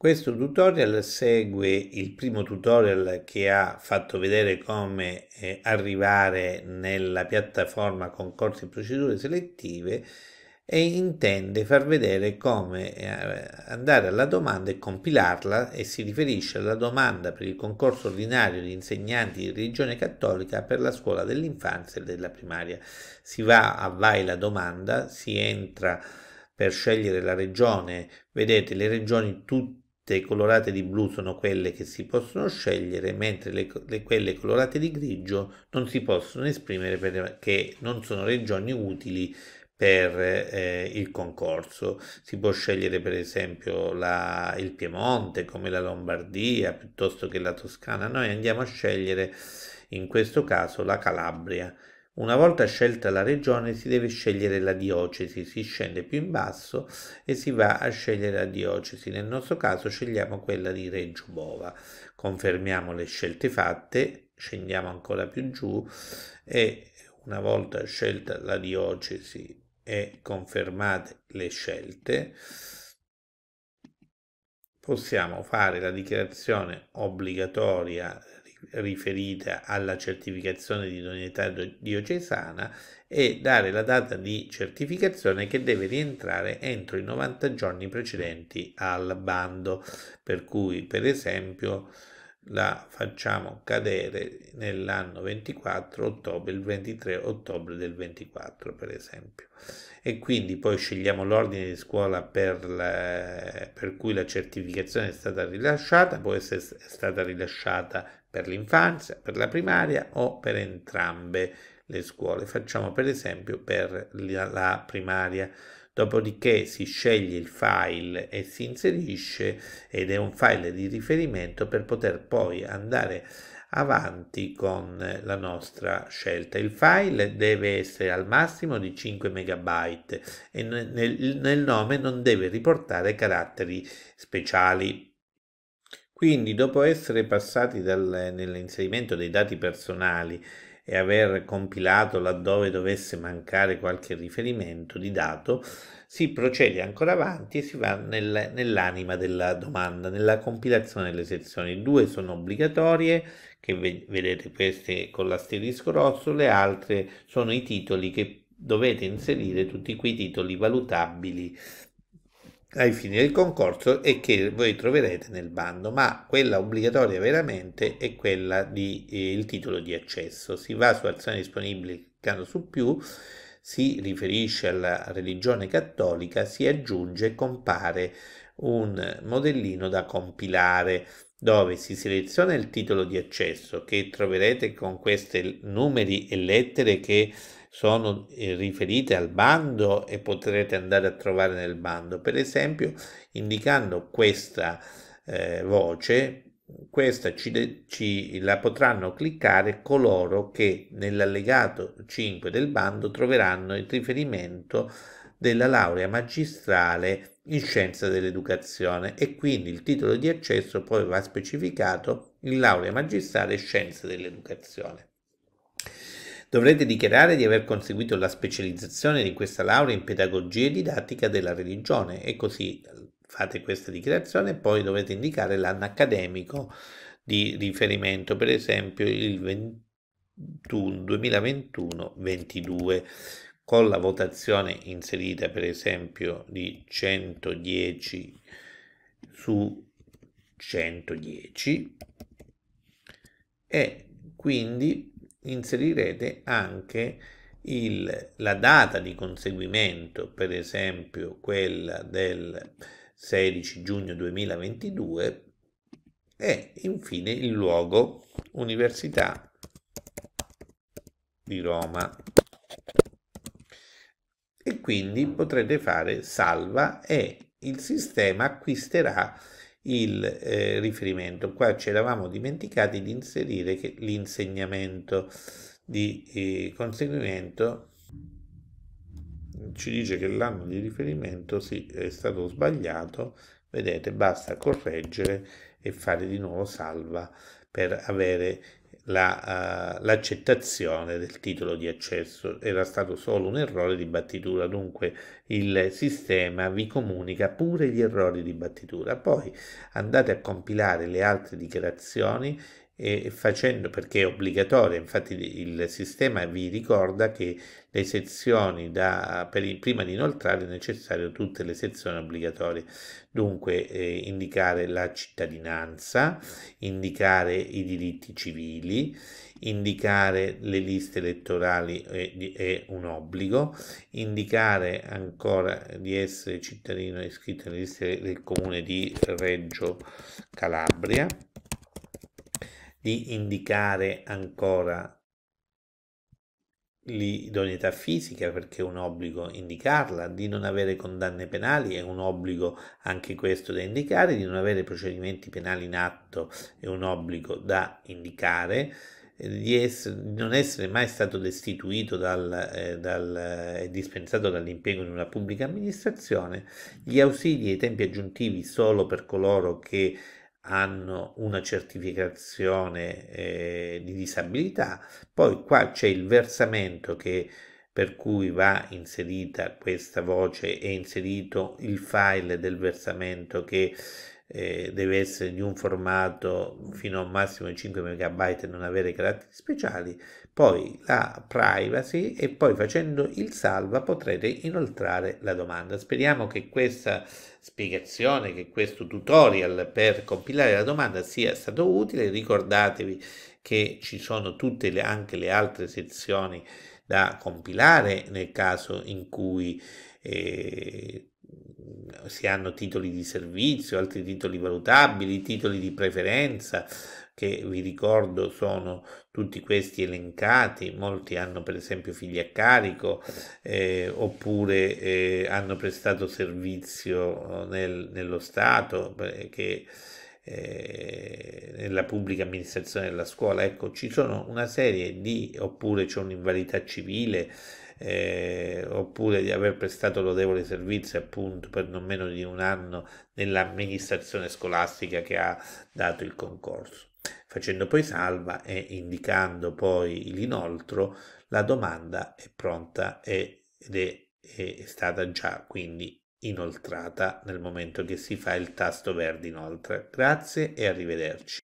Questo tutorial segue il primo tutorial che ha fatto vedere come eh, arrivare nella piattaforma concorsi e procedure selettive e intende far vedere come eh, andare alla domanda e compilarla e si riferisce alla domanda per il concorso ordinario di insegnanti di religione cattolica per la scuola dell'infanzia e della primaria. Si va a vai la domanda, si entra per scegliere la regione, vedete le regioni tutte le colorate di blu sono quelle che si possono scegliere, mentre le, le, quelle colorate di grigio non si possono esprimere perché non sono regioni utili per eh, il concorso. Si può scegliere per esempio la, il Piemonte come la Lombardia piuttosto che la Toscana. Noi andiamo a scegliere in questo caso la Calabria una volta scelta la regione si deve scegliere la diocesi, si scende più in basso e si va a scegliere la diocesi. Nel nostro caso scegliamo quella di Reggio Bova. Confermiamo le scelte fatte, scendiamo ancora più giù e una volta scelta la diocesi e confermate le scelte, possiamo fare la dichiarazione obbligatoria riferita alla certificazione di idoneità diocesana e dare la data di certificazione che deve rientrare entro i 90 giorni precedenti al bando, per cui per esempio la facciamo cadere nell'anno 24 ottobre, il 23 ottobre del 24 per esempio e quindi poi scegliamo l'ordine di scuola per, la, per cui la certificazione è stata rilasciata, può essere stata rilasciata per l'infanzia, per la primaria o per entrambe le scuole. Facciamo per esempio per la, la primaria. Dopodiché si sceglie il file e si inserisce ed è un file di riferimento per poter poi andare a avanti con la nostra scelta. Il file deve essere al massimo di 5 megabyte e nel, nel nome non deve riportare caratteri speciali. Quindi dopo essere passati dal, nell'inserimento dei dati personali e aver compilato laddove dovesse mancare qualche riferimento di dato, si procede ancora avanti e si va nel, nell'anima della domanda, nella compilazione delle sezioni. Due sono obbligatorie, che vedete queste con l'asterisco rosso, le altre sono i titoli che dovete inserire, tutti quei titoli valutabili ai fini del concorso e che voi troverete nel bando, ma quella obbligatoria veramente è quella del eh, titolo di accesso. Si va su azioni disponibili cliccando su più, si riferisce alla religione cattolica, si aggiunge e compare un modellino da compilare dove si seleziona il titolo di accesso che troverete con questi numeri e lettere che sono eh, riferite al bando e potrete andare a trovare nel bando per esempio indicando questa eh, voce questa ci, ci, la potranno cliccare coloro che nell'allegato 5 del bando troveranno il riferimento della laurea magistrale in scienza dell'educazione e quindi il titolo di accesso poi va specificato in laurea magistrale in scienza dell'educazione. Dovrete dichiarare di aver conseguito la specializzazione di questa laurea in pedagogia e didattica della religione e così eh, fate questa dichiarazione e poi dovete indicare l'anno accademico di riferimento, per esempio il 2021 22 con la votazione inserita per esempio di 110 su 110 e quindi inserirete anche il, la data di conseguimento, per esempio quella del 16 giugno 2022 e infine il luogo Università di Roma e quindi potrete fare salva e il sistema acquisterà il eh, riferimento. Qua ci eravamo dimenticati di inserire che l'insegnamento di eh, conseguimento ci dice che l'anno di riferimento sì, è stato sbagliato, vedete basta correggere e fare di nuovo salva per avere la, uh, l'accettazione del titolo di accesso. Era stato solo un errore di battitura, dunque il sistema vi comunica pure gli errori di battitura. Poi andate a compilare le altre dichiarazioni e facendo, perché è obbligatoria, infatti il sistema vi ricorda che le sezioni da, per, prima di inoltrare è necessario tutte le sezioni obbligatorie, dunque eh, indicare la cittadinanza, indicare i diritti civili, indicare le liste elettorali è, eh, è un obbligo, indicare ancora di essere cittadino iscritto alle liste del comune di Reggio Calabria, di indicare ancora l'idoneità fisica perché è un obbligo indicarla, di non avere condanne penali è un obbligo anche questo da indicare, di non avere procedimenti penali in atto è un obbligo da indicare, eh, di, essere, di non essere mai stato destituito dal, eh, dal, eh, dispensato dall'impiego in una pubblica amministrazione, gli ausili e i tempi aggiuntivi solo per coloro che hanno una certificazione eh, di disabilità, poi qua c'è il versamento che per cui va inserita questa voce e inserito il file del versamento che eh, deve essere di un formato fino a un massimo di 5 MB e non avere caratteri speciali, poi la privacy e poi facendo il salva potrete inoltrare la domanda. Speriamo che questa spiegazione, che questo tutorial per compilare la domanda sia stato utile, ricordatevi che ci sono tutte le, anche le altre sezioni da compilare nel caso in cui eh, si hanno titoli di servizio, altri titoli valutabili, titoli di preferenza che vi ricordo sono tutti questi elencati, molti hanno per esempio figli a carico eh, oppure eh, hanno prestato servizio eh, nel, nello Stato che eh, nella pubblica amministrazione della scuola. Ecco, ci sono una serie di, oppure c'è un'invalidità civile, eh, oppure di aver prestato lodevoli servizi appunto per non meno di un anno nell'amministrazione scolastica che ha dato il concorso, facendo poi salva e indicando poi l'inoltro la domanda è pronta ed è, è stata già quindi inoltrata nel momento che si fa il tasto verde inoltre. Grazie e arrivederci.